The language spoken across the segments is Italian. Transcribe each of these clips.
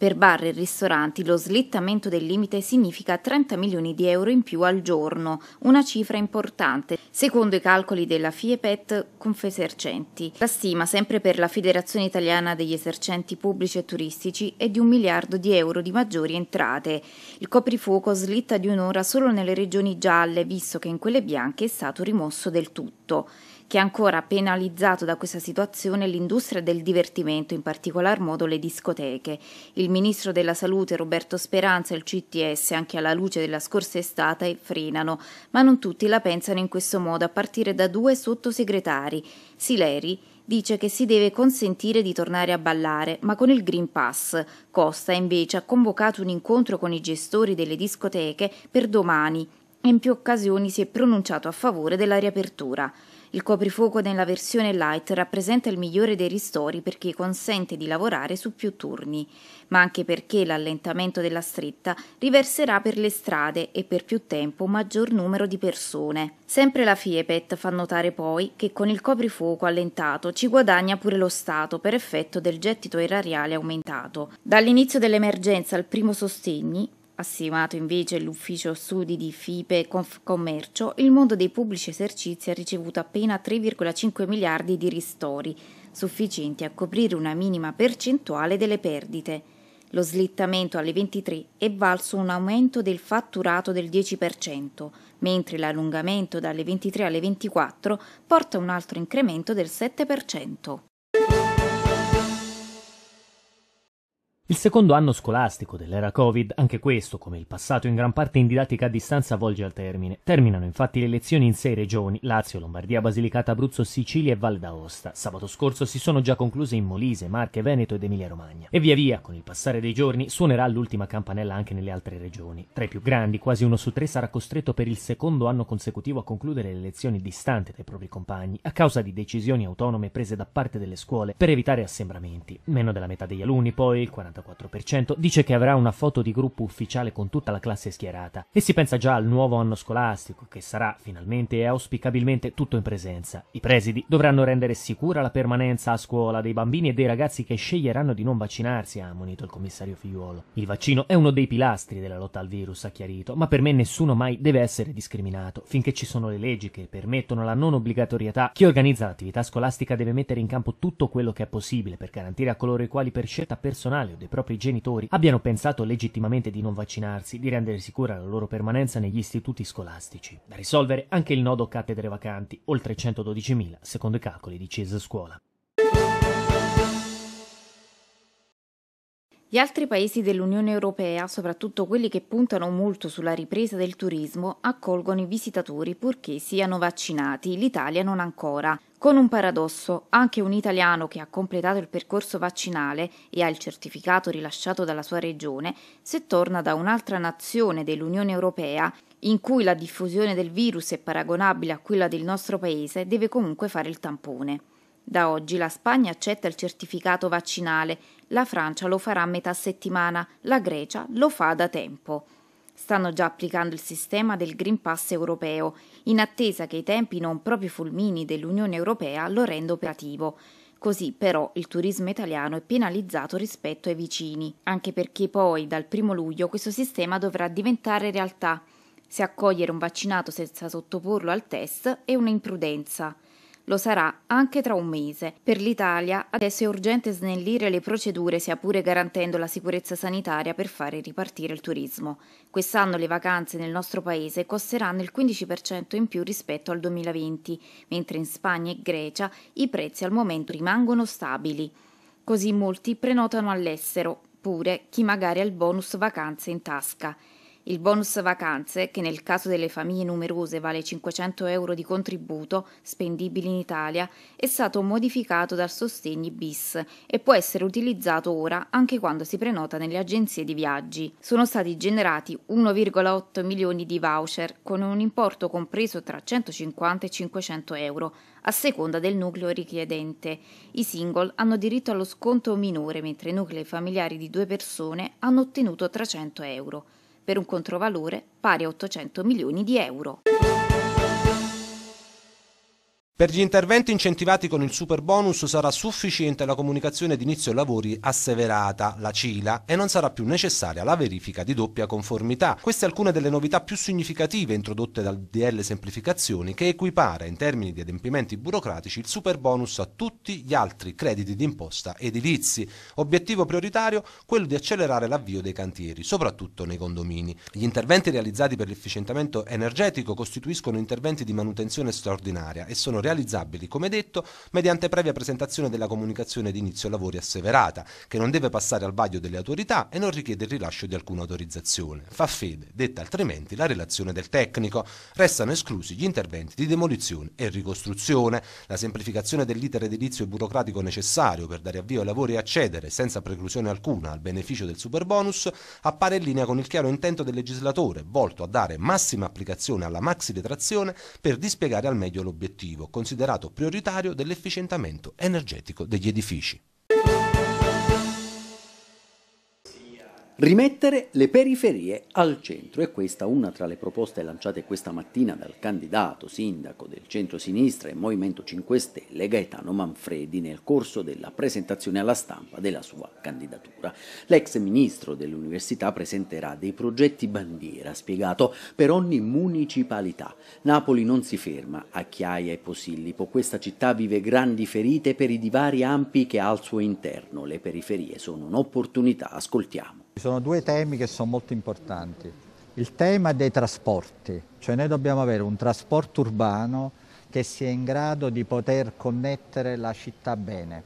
Per bar e ristoranti lo slittamento del limite significa 30 milioni di euro in più al giorno, una cifra importante, secondo i calcoli della FIEPET Confesercenti. La stima, sempre per la Federazione Italiana degli Esercenti Pubblici e Turistici, è di un miliardo di euro di maggiori entrate. Il coprifuoco slitta di un'ora solo nelle regioni gialle, visto che in quelle bianche è stato rimosso del tutto che è ancora penalizzato da questa situazione l'industria del divertimento, in particolar modo le discoteche. Il ministro della Salute Roberto Speranza e il CTS, anche alla luce della scorsa estate, frenano, ma non tutti la pensano in questo modo, a partire da due sottosegretari. Sileri dice che si deve consentire di tornare a ballare, ma con il Green Pass. Costa invece ha convocato un incontro con i gestori delle discoteche per domani e in più occasioni si è pronunciato a favore della riapertura. Il coprifuoco nella versione light rappresenta il migliore dei ristori perché consente di lavorare su più turni, ma anche perché l'allentamento della stretta riverserà per le strade e per più tempo un maggior numero di persone. Sempre la Fiepet fa notare poi che con il coprifuoco allentato ci guadagna pure lo Stato per effetto del gettito erariale aumentato. Dall'inizio dell'emergenza al primo sostegni, Assimato invece l'ufficio studi di FIPE Confcommercio, il mondo dei pubblici esercizi ha ricevuto appena 3,5 miliardi di ristori, sufficienti a coprire una minima percentuale delle perdite. Lo slittamento alle 23 è valso un aumento del fatturato del 10%, mentre l'allungamento dalle 23 alle 24 porta un altro incremento del 7%. Il secondo anno scolastico dell'era Covid, anche questo, come il passato in gran parte in didattica a distanza, volge al termine. Terminano infatti le lezioni in sei regioni, Lazio, Lombardia, Basilicata, Abruzzo, Sicilia e Valle d'Aosta. Sabato scorso si sono già concluse in Molise, Marche, Veneto ed Emilia-Romagna. E via via, con il passare dei giorni, suonerà l'ultima campanella anche nelle altre regioni. Tra i più grandi, quasi uno su tre sarà costretto per il secondo anno consecutivo a concludere le lezioni distante dai propri compagni, a causa di decisioni autonome prese da parte delle scuole per evitare assembramenti. Meno della metà degli alunni, poi, il 40 54%, dice che avrà una foto di gruppo ufficiale con tutta la classe schierata e si pensa già al nuovo anno scolastico, che sarà finalmente e auspicabilmente tutto in presenza. I presidi dovranno rendere sicura la permanenza a scuola dei bambini e dei ragazzi che sceglieranno di non vaccinarsi, ha ammonito il commissario Figliuolo. Il vaccino è uno dei pilastri della lotta al virus, ha chiarito, ma per me nessuno mai deve essere discriminato. Finché ci sono le leggi che permettono la non obbligatorietà, chi organizza l'attività scolastica deve mettere in campo tutto quello che è possibile per garantire a coloro i quali per scelta personale o dei propri genitori abbiano pensato legittimamente di non vaccinarsi, di rendere sicura la loro permanenza negli istituti scolastici. Da risolvere anche il nodo cattedre vacanti, oltre 112.000 secondo i calcoli di CES Scuola. Gli altri paesi dell'Unione Europea, soprattutto quelli che puntano molto sulla ripresa del turismo, accolgono i visitatori purché siano vaccinati, l'Italia non ancora. Con un paradosso, anche un italiano che ha completato il percorso vaccinale e ha il certificato rilasciato dalla sua regione, se torna da un'altra nazione dell'Unione Europea, in cui la diffusione del virus è paragonabile a quella del nostro paese, deve comunque fare il tampone. Da oggi la Spagna accetta il certificato vaccinale, la Francia lo farà a metà settimana, la Grecia lo fa da tempo stanno già applicando il sistema del Green Pass europeo, in attesa che i tempi non proprio fulmini dell'Unione europea lo renda operativo. Così però il turismo italiano è penalizzato rispetto ai vicini, anche perché poi dal 1 luglio questo sistema dovrà diventare realtà. Se accogliere un vaccinato senza sottoporlo al test è un'imprudenza. Lo sarà anche tra un mese. Per l'Italia adesso è urgente snellire le procedure, sia pure garantendo la sicurezza sanitaria per fare ripartire il turismo. Quest'anno le vacanze nel nostro paese costeranno il 15% in più rispetto al 2020, mentre in Spagna e Grecia i prezzi al momento rimangono stabili. Così molti prenotano all'estero, pure chi magari ha il bonus vacanze in tasca. Il bonus vacanze, che nel caso delle famiglie numerose vale 500 euro di contributo spendibili in Italia, è stato modificato dal sostegni bis e può essere utilizzato ora anche quando si prenota nelle agenzie di viaggi. Sono stati generati 1,8 milioni di voucher con un importo compreso tra 150 e 500 euro a seconda del nucleo richiedente. I single hanno diritto allo sconto minore mentre i nuclei familiari di due persone hanno ottenuto 300 euro per un controvalore pari a 800 milioni di euro. Per gli interventi incentivati con il super bonus sarà sufficiente la comunicazione d'inizio inizio lavori asseverata, la CILA, e non sarà più necessaria la verifica di doppia conformità. Queste alcune delle novità più significative introdotte dal DL Semplificazioni che equipara in termini di adempimenti burocratici il super bonus a tutti gli altri crediti d'imposta edilizi. Obiettivo prioritario quello di accelerare l'avvio dei cantieri, soprattutto nei condomini. Gli interventi realizzati per l'efficientamento energetico costituiscono interventi di manutenzione straordinaria e sono realizzati realizzabili, come detto, mediante previa presentazione della comunicazione di inizio lavori asseverata, che non deve passare al vaglio delle autorità e non richiede il rilascio di alcuna autorizzazione. Fa fede, detta altrimenti, la relazione del tecnico. Restano esclusi gli interventi di demolizione e ricostruzione. La semplificazione dell'iter edilizio e burocratico necessario per dare avvio ai lavori e accedere, senza preclusione alcuna, al beneficio del superbonus, appare in linea con il chiaro intento del legislatore, volto a dare massima applicazione alla maxi detrazione per dispiegare al meglio l'obiettivo, considerato prioritario dell'efficientamento energetico degli edifici. Rimettere le periferie al centro è questa una tra le proposte lanciate questa mattina dal candidato sindaco del centro-sinistra e Movimento 5 Stelle Gaetano Manfredi nel corso della presentazione alla stampa della sua candidatura. L'ex ministro dell'università presenterà dei progetti bandiera, spiegato, per ogni municipalità. Napoli non si ferma a Chiaia e Posillipo, questa città vive grandi ferite per i divari ampi che ha al suo interno. Le periferie sono un'opportunità, ascoltiamo. Ci sono due temi che sono molto importanti. Il tema dei trasporti, cioè noi dobbiamo avere un trasporto urbano che sia in grado di poter connettere la città bene.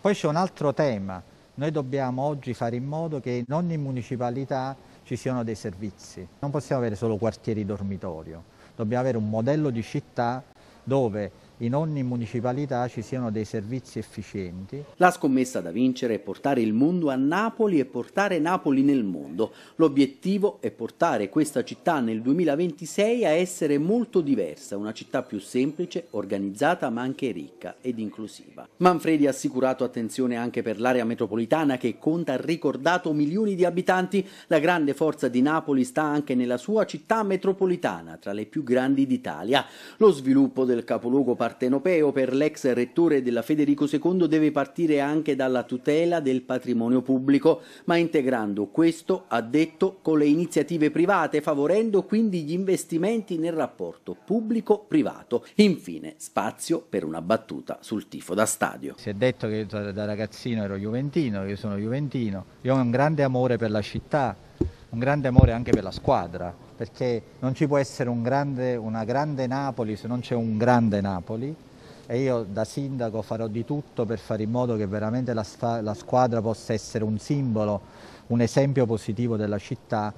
Poi c'è un altro tema, noi dobbiamo oggi fare in modo che in ogni municipalità ci siano dei servizi. Non possiamo avere solo quartieri dormitorio, dobbiamo avere un modello di città dove in ogni municipalità ci siano dei servizi efficienti. La scommessa da vincere è portare il mondo a Napoli e portare Napoli nel mondo. L'obiettivo è portare questa città nel 2026 a essere molto diversa, una città più semplice, organizzata ma anche ricca ed inclusiva. Manfredi ha assicurato attenzione anche per l'area metropolitana che conta ricordato milioni di abitanti. La grande forza di Napoli sta anche nella sua città metropolitana, tra le più grandi d'Italia. Lo sviluppo del capoluogo particolare partenopeo per l'ex rettore della Federico II deve partire anche dalla tutela del patrimonio pubblico, ma integrando questo, ha detto, con le iniziative private, favorendo quindi gli investimenti nel rapporto pubblico-privato. Infine, spazio per una battuta sul tifo da stadio. Si è detto che io da ragazzino ero juventino, io sono juventino, io ho un grande amore per la città, un grande amore anche per la squadra perché non ci può essere un grande, una grande Napoli se non c'è un grande Napoli e io da sindaco farò di tutto per fare in modo che veramente la, la squadra possa essere un simbolo, un esempio positivo della città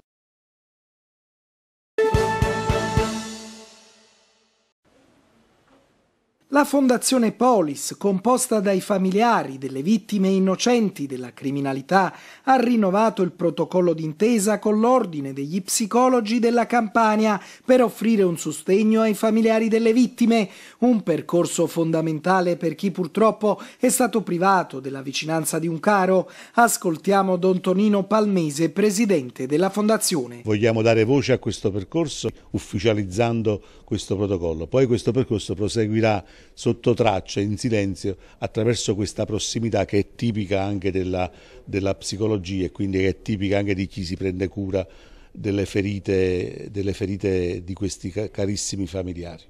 La Fondazione Polis, composta dai familiari delle vittime innocenti della criminalità, ha rinnovato il protocollo d'intesa con l'Ordine degli Psicologi della Campania per offrire un sostegno ai familiari delle vittime, un percorso fondamentale per chi purtroppo è stato privato della vicinanza di un caro. Ascoltiamo Don Tonino Palmese, presidente della Fondazione. Vogliamo dare voce a questo percorso ufficializzando questo protocollo. Poi questo percorso proseguirà sotto traccia, in silenzio, attraverso questa prossimità che è tipica anche della, della psicologia e quindi è tipica anche di chi si prende cura delle ferite, delle ferite di questi carissimi familiari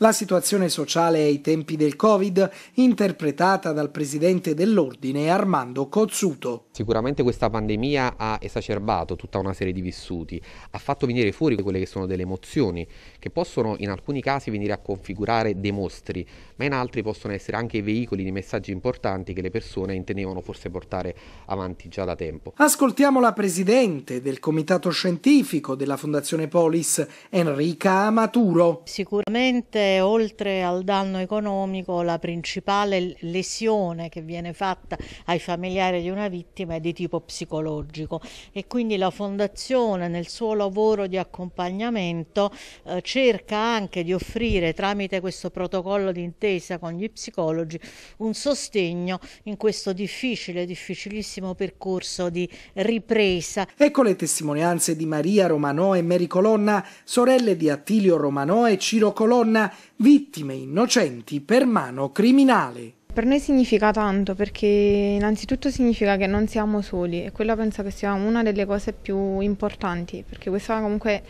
la situazione sociale ai tempi del Covid, interpretata dal presidente dell'Ordine Armando Cozzuto. Sicuramente questa pandemia ha esacerbato tutta una serie di vissuti, ha fatto venire fuori quelle che sono delle emozioni, che possono in alcuni casi venire a configurare dei mostri, ma in altri possono essere anche veicoli di messaggi importanti che le persone intendevano forse portare avanti già da tempo. Ascoltiamo la presidente del comitato scientifico della Fondazione Polis, Enrica Amaturo. Sicuramente oltre al danno economico la principale lesione che viene fatta ai familiari di una vittima è di tipo psicologico e quindi la fondazione nel suo lavoro di accompagnamento eh, cerca anche di offrire tramite questo protocollo d'intesa con gli psicologi un sostegno in questo difficile, difficilissimo percorso di ripresa. Ecco le testimonianze di Maria Romano e Mary Colonna, sorelle di Attilio Romano e Ciro Colonna, vittime innocenti per mano criminale. Per noi significa tanto perché innanzitutto significa che non siamo soli e quella penso che sia una delle cose più importanti perché questa comunque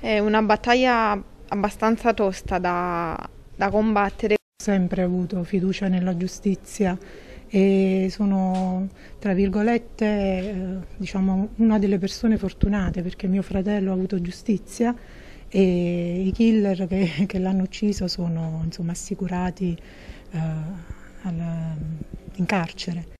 è una battaglia abbastanza tosta da, da combattere. Ho sempre avuto fiducia nella giustizia e sono tra virgolette eh, diciamo, una delle persone fortunate perché mio fratello ha avuto giustizia e i killer che, che l'hanno ucciso sono insomma, assicurati eh, al, in carcere.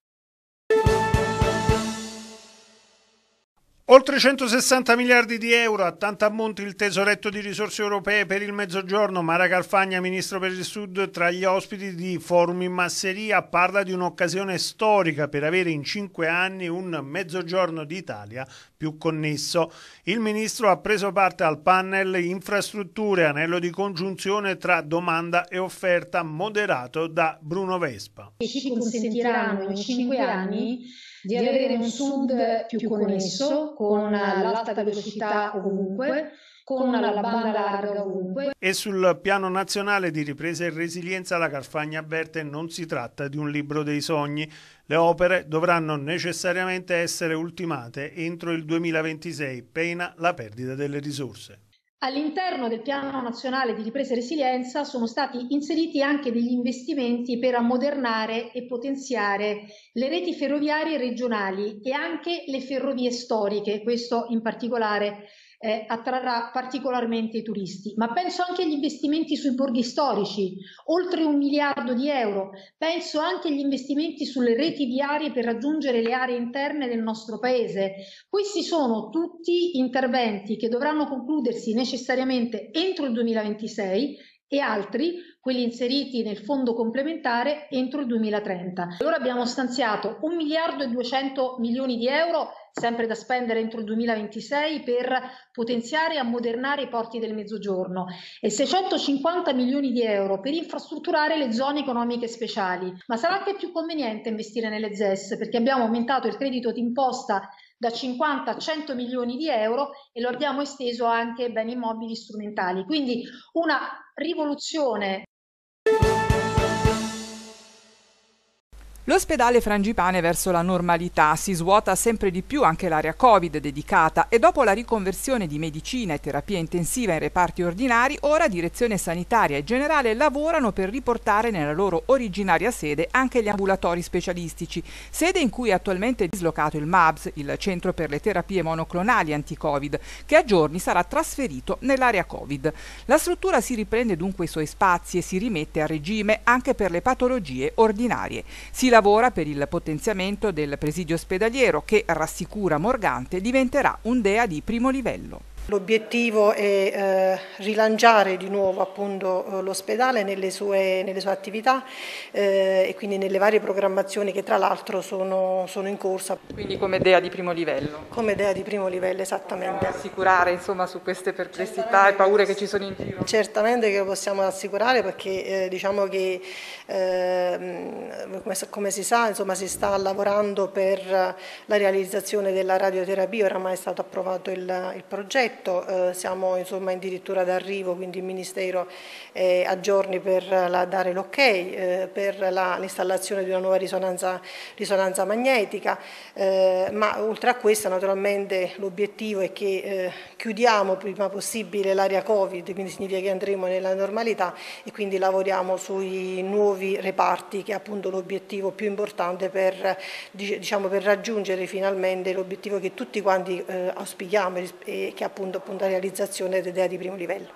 Oltre 160 miliardi di euro, a ammonti il tesoretto di risorse europee per il mezzogiorno, Mara Carfagna, ministro per il Sud, tra gli ospiti di Forum in Masseria, parla di un'occasione storica per avere in cinque anni un mezzogiorno d'Italia più connesso. Il ministro ha preso parte al panel Infrastrutture, anello di congiunzione tra domanda e offerta, moderato da Bruno Vespa. Che ci consentiranno in cinque anni di avere un sud più connesso, con l'alta velocità ovunque, con la banda larga ovunque. E sul piano nazionale di ripresa e resilienza la Carfagna avverte non si tratta di un libro dei sogni. Le opere dovranno necessariamente essere ultimate entro il 2026, pena la perdita delle risorse. All'interno del Piano Nazionale di Ripresa e Resilienza sono stati inseriti anche degli investimenti per ammodernare e potenziare le reti ferroviarie regionali e anche le ferrovie storiche, questo in particolare eh, attrarrà particolarmente i turisti. Ma penso anche agli investimenti sui borghi storici, oltre un miliardo di euro. Penso anche agli investimenti sulle reti viarie per raggiungere le aree interne del nostro paese. Questi sono tutti interventi che dovranno concludersi necessariamente entro il 2026 e altri, quelli inseriti nel fondo complementare, entro il 2030. Allora abbiamo stanziato 1 miliardo e 200 milioni di euro sempre da spendere entro il 2026 per potenziare e ammodernare i porti del Mezzogiorno e 650 milioni di euro per infrastrutturare le zone economiche speciali. Ma sarà anche più conveniente investire nelle ZES perché abbiamo aumentato il credito d'imposta da 50 a 100 milioni di euro e lo abbiamo esteso anche ai beni immobili strumentali. Quindi una rivoluzione L'ospedale Frangipane verso la normalità si svuota sempre di più anche l'area Covid dedicata e dopo la riconversione di medicina e terapia intensiva in reparti ordinari, ora direzione sanitaria e generale lavorano per riportare nella loro originaria sede anche gli ambulatori specialistici, sede in cui è attualmente dislocato il MABS, il centro per le terapie monoclonali anti-Covid, che a giorni sarà trasferito nell'area Covid. La struttura si riprende dunque i suoi spazi e si rimette a regime anche per le patologie ordinarie. Si lavora per il potenziamento del presidio ospedaliero che, rassicura Morgante, diventerà un DEA di primo livello. L'obiettivo è eh, rilanciare di nuovo eh, l'ospedale nelle sue, nelle sue attività eh, e quindi nelle varie programmazioni che tra l'altro sono, sono, in corsa. Quindi come idea di primo livello? Come idea di primo livello, esattamente. Possiamo assicurare insomma, su queste perplessità e paure che ci sono in giro? Certamente che lo possiamo assicurare perché eh, diciamo che ehm, come, come, si sa insomma, si sta lavorando per la realizzazione della radioterapia, oramai è stato approvato il, il progetto progetto, eh, siamo insomma addirittura d'arrivo, quindi il Ministero eh, aggiorni per la, dare l'ok, ok, eh, per l'installazione di una nuova risonanza, risonanza magnetica, eh, ma oltre a questo naturalmente l'obiettivo è che eh, chiudiamo prima possibile l'area Covid, quindi significa che andremo nella normalità e quindi lavoriamo sui nuovi reparti che è appunto l'obiettivo più importante per, diciamo, per raggiungere finalmente l'obiettivo che tutti quanti eh, auspichiamo e che appunto appunto, appunto la realizzazione dell'idea di primo livello.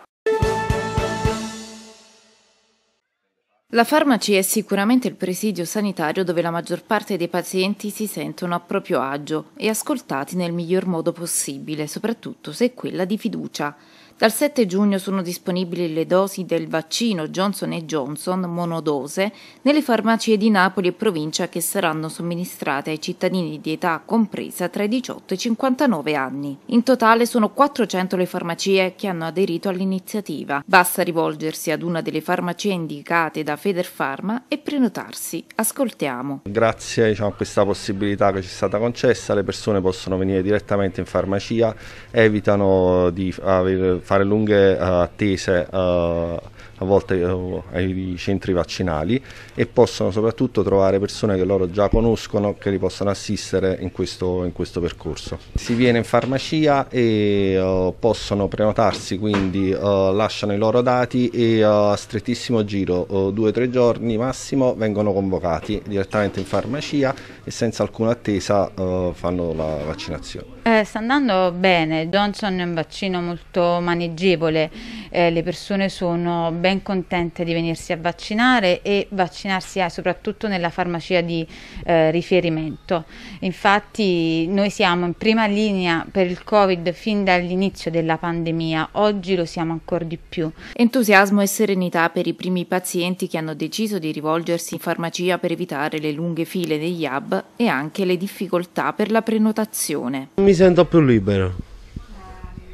La farmacia è sicuramente il presidio sanitario dove la maggior parte dei pazienti si sentono a proprio agio e ascoltati nel miglior modo possibile, soprattutto se è quella di fiducia. Dal 7 giugno sono disponibili le dosi del vaccino Johnson Johnson monodose nelle farmacie di Napoli e provincia che saranno somministrate ai cittadini di età compresa tra i 18 e i 59 anni. In totale sono 400 le farmacie che hanno aderito all'iniziativa. Basta rivolgersi ad una delle farmacie indicate da Federpharma e prenotarsi. Ascoltiamo. Grazie diciamo, a questa possibilità che ci è stata concessa, le persone possono venire direttamente in farmacia, evitano di aver fare lunghe eh, attese eh, a volte uh, ai centri vaccinali e possono soprattutto trovare persone che loro già conoscono che li possano assistere in questo, in questo percorso. Si viene in farmacia e uh, possono prenotarsi, quindi uh, lasciano i loro dati e a strettissimo giro, due o tre giorni massimo, vengono convocati direttamente in farmacia e senza alcuna attesa fanno la vaccinazione. Eh, sta andando bene, Johnson è un vaccino molto maneggevole, eh, le persone sono ben ben contente di venirsi a vaccinare e vaccinarsi eh, soprattutto nella farmacia di eh, riferimento. Infatti noi siamo in prima linea per il Covid fin dall'inizio della pandemia, oggi lo siamo ancora di più. Entusiasmo e serenità per i primi pazienti che hanno deciso di rivolgersi in farmacia per evitare le lunghe file degli hub e anche le difficoltà per la prenotazione. Mi sento più libero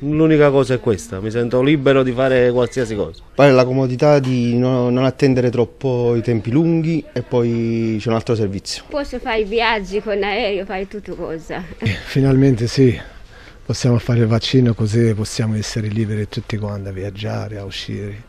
L'unica cosa è questa, mi sento libero di fare qualsiasi cosa. Poi la comodità di no, non attendere troppo i tempi lunghi e poi c'è un altro servizio. Posso fare i viaggi con aereo, fare tutto cosa. Eh, finalmente sì, possiamo fare il vaccino così possiamo essere liberi tutti quanti a viaggiare, a uscire.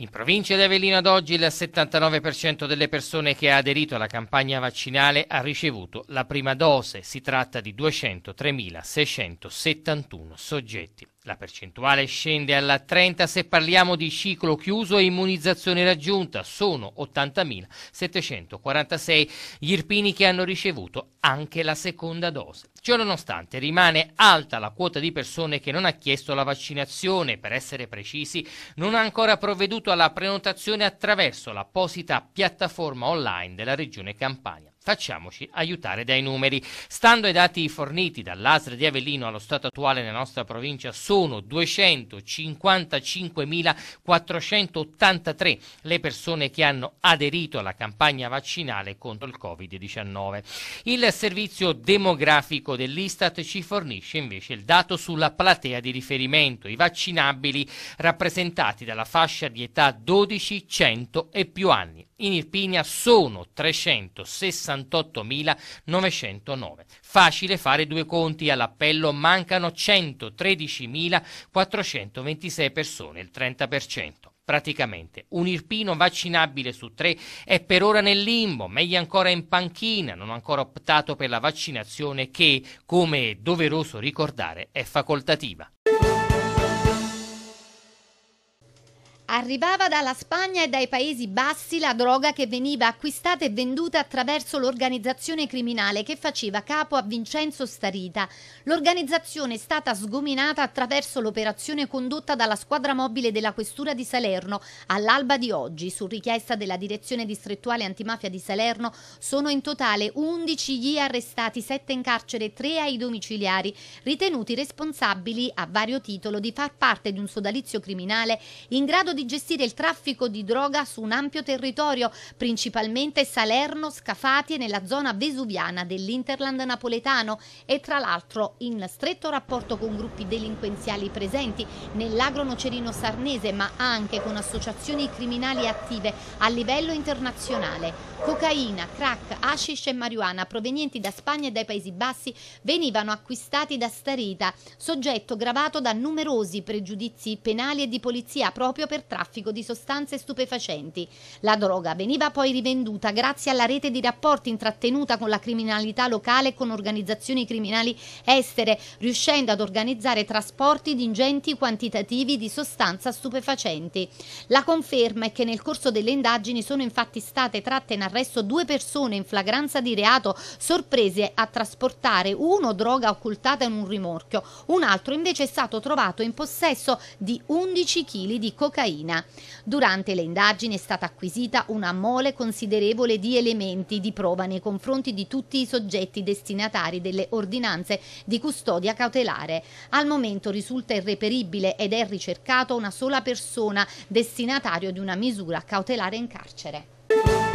In provincia di Avellino ad oggi il 79% delle persone che ha aderito alla campagna vaccinale ha ricevuto la prima dose, si tratta di 203.671 soggetti. La percentuale scende alla 30 se parliamo di ciclo chiuso e immunizzazione raggiunta, sono 80.746 gli irpini che hanno ricevuto anche la seconda dose. Ciononostante rimane alta la quota di persone che non ha chiesto la vaccinazione, per essere precisi non ha ancora provveduto alla prenotazione attraverso l'apposita piattaforma online della Regione Campania facciamoci aiutare dai numeri. Stando ai dati forniti dall'Asra di Avellino allo stato attuale nella nostra provincia sono 255.483 le persone che hanno aderito alla campagna vaccinale contro il Covid-19. Il servizio demografico dell'Istat ci fornisce invece il dato sulla platea di riferimento, i vaccinabili rappresentati dalla fascia di età 12, 100 e più anni in Irpinia sono 368.909. Facile fare due conti, all'appello mancano 113.426 persone, il 30%. Praticamente un irpino vaccinabile su tre è per ora nel limbo, meglio ancora in panchina, non ha ancora optato per la vaccinazione che, come è doveroso ricordare, è facoltativa. Arrivava dalla Spagna e dai Paesi Bassi la droga che veniva acquistata e venduta attraverso l'organizzazione criminale che faceva capo a Vincenzo Starita. L'organizzazione è stata sgominata attraverso l'operazione condotta dalla squadra mobile della Questura di Salerno all'alba di oggi. Su richiesta della Direzione Distrettuale Antimafia di Salerno sono in totale 11 gli arrestati, 7 in carcere e 3 ai domiciliari, ritenuti responsabili a vario titolo di far parte di un sodalizio criminale in grado di di gestire il traffico di droga su un ampio territorio, principalmente Salerno, Scafati e nella zona vesuviana dell'Interland napoletano e tra l'altro in stretto rapporto con gruppi delinquenziali presenti nell'agronocerino sarnese ma anche con associazioni criminali attive a livello internazionale. Cocaina, crack, hashish e marijuana provenienti da Spagna e dai Paesi Bassi venivano acquistati da Starita, soggetto gravato da numerosi pregiudizi penali e di polizia proprio per traffico di sostanze stupefacenti. La droga veniva poi rivenduta grazie alla rete di rapporti intrattenuta con la criminalità locale e con organizzazioni criminali estere, riuscendo ad organizzare trasporti di ingenti quantitativi di sostanza stupefacenti. La conferma è che nel corso delle indagini sono infatti state tratte in arresto due persone in flagranza di reato sorprese a trasportare uno droga occultata in un rimorchio, un altro invece è stato trovato in possesso di 11 kg di cocaina marina. Durante le indagini è stata acquisita una mole considerevole di elementi di prova nei confronti di tutti i soggetti destinatari delle ordinanze di custodia cautelare. Al momento risulta irreperibile ed è ricercata una sola persona destinatario di una misura cautelare in carcere.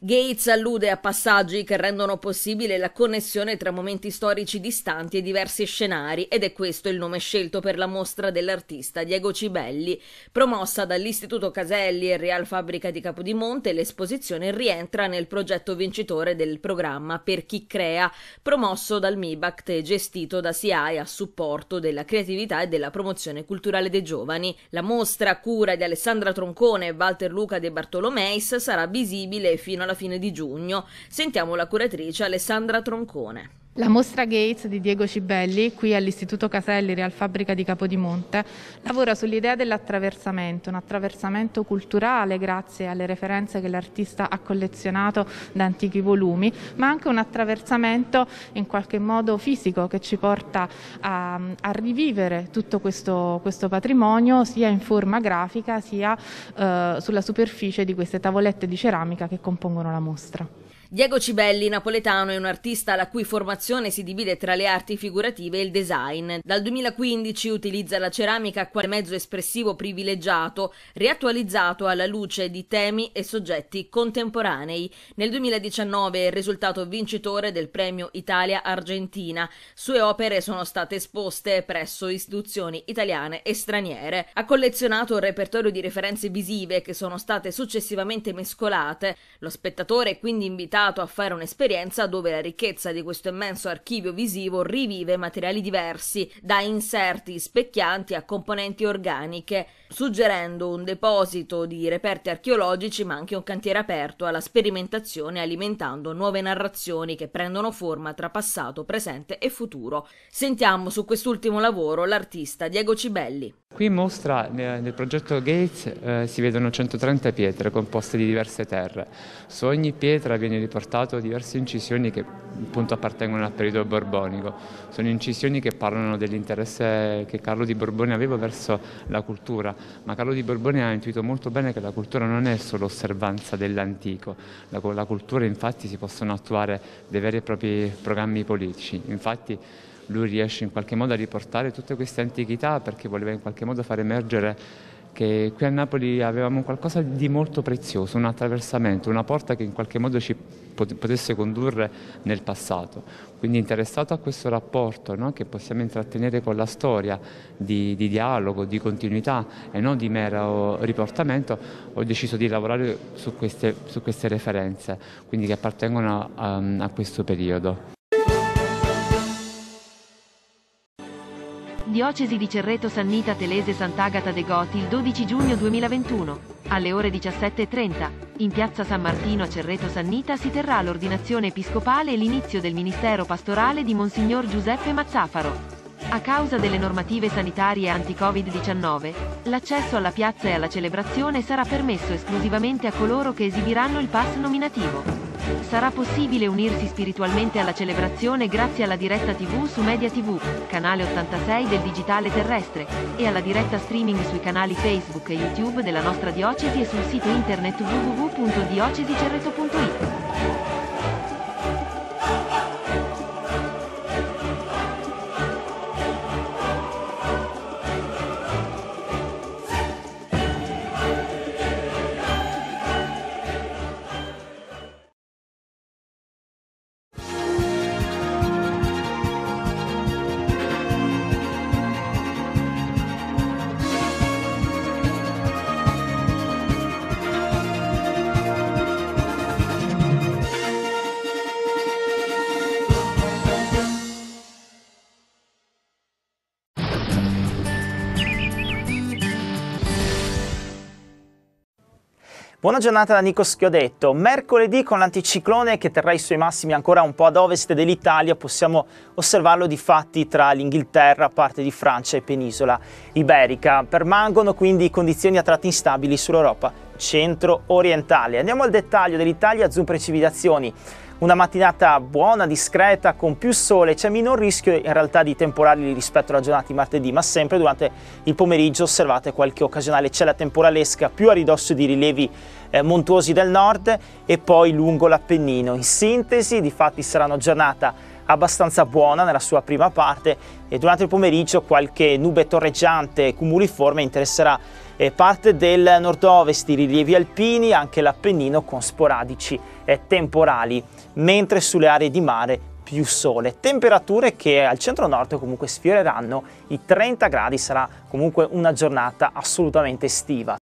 Gates allude a passaggi che rendono possibile la connessione tra momenti storici distanti e diversi scenari ed è questo il nome scelto per la mostra dell'artista Diego Cibelli. Promossa dall'Istituto Caselli e Real Fabbrica di Capodimonte, l'esposizione rientra nel progetto vincitore del programma Per chi crea, promosso dal MIBACT e gestito da SIAE a supporto della creatività e della promozione culturale dei giovani. La mostra a cura di Alessandra Troncone e Walter Luca De Bartolomeis sarà visibile fino alla alla fine di giugno. Sentiamo la curatrice Alessandra Troncone. La mostra Gates di Diego Cibelli, qui all'Istituto Caselli Real Fabbrica di Capodimonte, lavora sull'idea dell'attraversamento, un attraversamento culturale grazie alle referenze che l'artista ha collezionato da antichi volumi, ma anche un attraversamento in qualche modo fisico che ci porta a, a rivivere tutto questo, questo, patrimonio sia in forma grafica sia eh, sulla superficie di queste tavolette di ceramica che compongono la mostra. Diego Cibelli, napoletano, è un artista la cui formazione si divide tra le arti figurative e il design. Dal 2015 utilizza la ceramica quale mezzo espressivo privilegiato, riattualizzato alla luce di temi e soggetti contemporanei. Nel 2019 è risultato vincitore del premio Italia-Argentina. Sue opere sono state esposte presso istituzioni italiane e straniere. Ha collezionato un repertorio di referenze visive che sono state successivamente mescolate. Lo spettatore è quindi invitato invitato a fare un'esperienza dove la ricchezza di questo immenso archivio visivo rivive materiali diversi, da inserti specchianti a componenti organiche, suggerendo un deposito di reperti archeologici ma anche un cantiere aperto alla sperimentazione alimentando nuove narrazioni che prendono forma tra passato, presente e futuro. Sentiamo su quest'ultimo lavoro l'artista Diego Cibelli. Qui in mostra eh, nel progetto Gates eh, si vedono 130 pietre composte di diverse terre. Su ogni pietra viene riportato diverse incisioni che appunto appartengono al periodo borbonico. Sono incisioni che parlano dell'interesse che Carlo di Borbone aveva verso la cultura, ma Carlo di Borbone ha intuito molto bene che la cultura non è solo osservanza dell'antico, la, con la cultura infatti si possono attuare dei veri e propri programmi politici. Infatti, lui riesce in qualche modo a riportare tutte queste antichità perché voleva in qualche modo far emergere che qui a Napoli avevamo qualcosa di molto prezioso, un attraversamento, una porta che in qualche modo ci potesse condurre nel passato. Quindi interessato a questo rapporto no? che possiamo intrattenere con la storia di, di dialogo, di continuità e non di mero riportamento, ho deciso di lavorare su queste, su queste referenze, quindi che appartengono a, a, a questo periodo. Diocesi di Cerreto Sannita Telese Sant'Agata de Goti il 12 giugno 2021. Alle ore 17.30, in piazza San Martino a Cerreto Sannita si terrà l'ordinazione episcopale e l'inizio del ministero pastorale di Monsignor Giuseppe Mazzafaro. A causa delle normative sanitarie anti-Covid-19, l'accesso alla piazza e alla celebrazione sarà permesso esclusivamente a coloro che esibiranno il pass nominativo. Sarà possibile unirsi spiritualmente alla celebrazione grazie alla diretta TV su Media TV, canale 86 del Digitale Terrestre, e alla diretta streaming sui canali Facebook e YouTube della nostra diocesi e sul sito internet www.diocesicerreto.it. Buona giornata da Nico Schiodetto. Mercoledì con l'anticiclone che terrà i suoi massimi ancora un po' ad ovest dell'Italia, possiamo osservarlo di fatti tra l'Inghilterra, parte di Francia e penisola iberica. Permangono quindi condizioni a tratti instabili sull'Europa centro-orientale. Andiamo al dettaglio dell'Italia Zoom precipitazioni. Una mattinata buona, discreta, con più sole, c'è minor rischio in realtà di temporali rispetto alla giornata di martedì, ma sempre durante il pomeriggio osservate qualche occasionale cella temporalesca più a ridosso di rilievi eh, montuosi del nord e poi lungo l'Appennino. In sintesi, difatti, sarà una giornata abbastanza buona nella sua prima parte e durante il pomeriggio qualche nube torreggiante cumuliforme interesserà e parte del nord-ovest i rilievi alpini, anche l'Appennino con sporadici eh, temporali, mentre sulle aree di mare più sole, temperature che al centro-nord comunque sfioreranno i 30 gradi, sarà comunque una giornata assolutamente estiva.